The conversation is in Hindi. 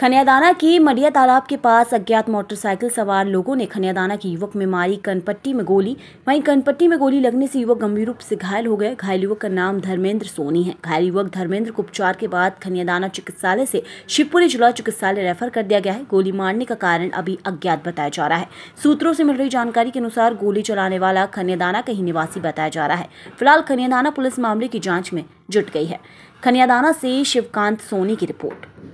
खनियादाना की मडिया तालाब के पास अज्ञात मोटरसाइकिल सवार लोगों ने खनियादाना के युवक में मारी कनपट्टी में गोली वहीं कनपट्टी में गोली लगने से युवक गंभीर रूप से घायल हो गए घायल युवक का नाम धर्मेंद्र सोनी है घायल युवक धर्मेंद्र को उपचार के बाद खनियादाना चिकित्सालय से शिवपुरी जिला चिकित्सालय रेफर कर दिया गया है गोली मारने का कारण अभी अज्ञात बताया जा रहा है सूत्रों से मिल रही जानकारी के अनुसार गोली चलाने वाला खनियादाना का ही निवासी बताया जा रहा है फिलहाल खनियादाना पुलिस मामले की जाँच में जुट गई है खनियादाना से शिवकांत सोनी की रिपोर्ट